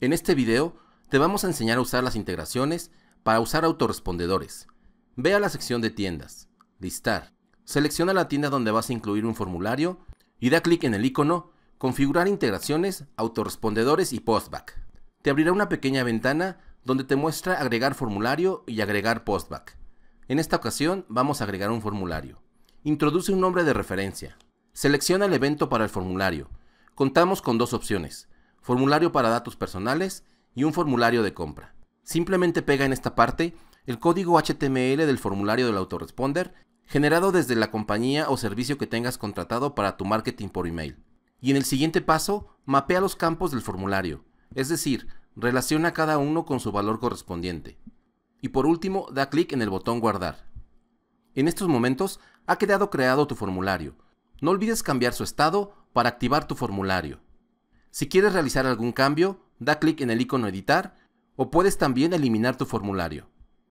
En este video te vamos a enseñar a usar las integraciones para usar autorrespondedores. Ve a la sección de tiendas, listar, selecciona la tienda donde vas a incluir un formulario y da clic en el icono Configurar integraciones, autorrespondedores y postback. Te abrirá una pequeña ventana donde te muestra agregar formulario y agregar postback. En esta ocasión vamos a agregar un formulario. Introduce un nombre de referencia. Selecciona el evento para el formulario. Contamos con dos opciones formulario para datos personales y un formulario de compra. Simplemente pega en esta parte el código HTML del formulario del autoresponder generado desde la compañía o servicio que tengas contratado para tu marketing por email. Y en el siguiente paso, mapea los campos del formulario, es decir, relaciona cada uno con su valor correspondiente. Y por último, da clic en el botón guardar. En estos momentos ha quedado creado tu formulario. No olvides cambiar su estado para activar tu formulario. Si quieres realizar algún cambio, da clic en el icono editar o puedes también eliminar tu formulario.